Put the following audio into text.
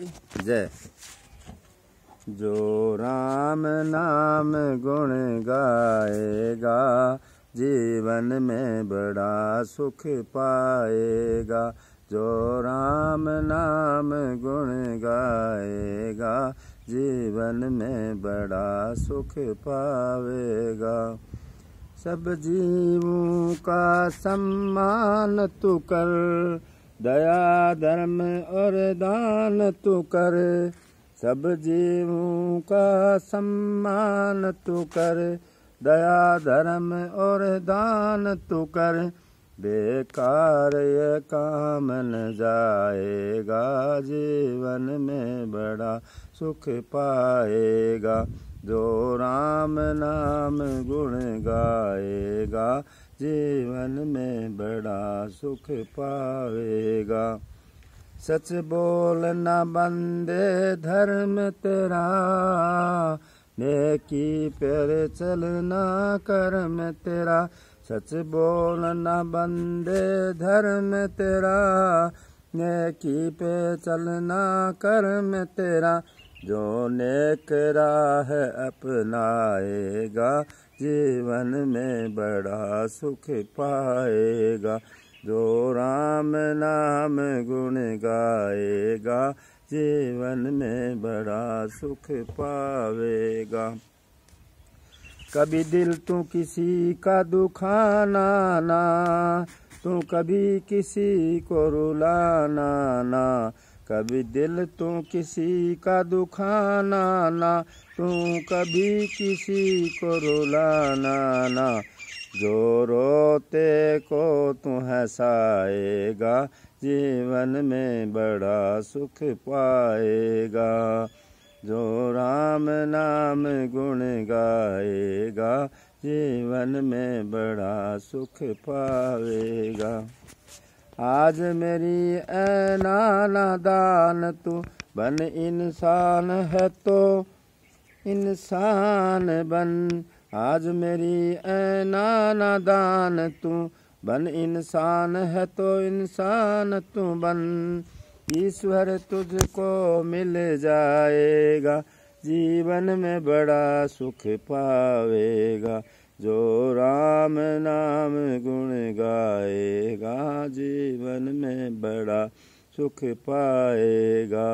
जय जो राम नाम गुण गाएगा जीवन में बड़ा सुख पाएगा जो राम नाम गुण गाएगा जीवन में बड़ा सुख पावेगा सब जीवों का सम्मान तू कर दया धर्म और दान तू कर सब जीवों का सम्मान तू कर दया धर्म और दान तू कर बेकार ये काम न जाएगा जीवन में बड़ा सुख पाएगा जो राम नाम गुण गाएगा जीवन में बड़ा सुख पाएगा सच बोलना बंदे धर्म तेरा नेकी पर चलना कर्म तेरा सच बोलना बंदे धर्म तेरा नेकी पे चलना कर्म तेरा जो नेक राह अपनाएगा जीवन में बड़ा सुख पाएगा जो राम नाम गुण गाएगा जीवन में बड़ा सुख पावेगा कभी दिल तू किसी का दुखाना ना तू कभी किसी को रुलाना ना कभी दिल तू किसी का दुखाना ना तू कभी किसी को रुलाना ना जो रोते को तू हंसाएगा जीवन में बड़ा सुख पाएगा जो राम नाम गुण गाएगा जीवन में बड़ा सुख पाएगा आज मेरी ऐनाना दान तू बन इंसान है तो इंसान बन आज मेरी ऐनाना दान तू बन इंसान है तो इंसान तू बन ईश्वर तुझको मिल जाएगा जीवन में बड़ा सुख पावेगा जो राम नाम गुण गाएगा जीवन में बड़ा सुख पाएगा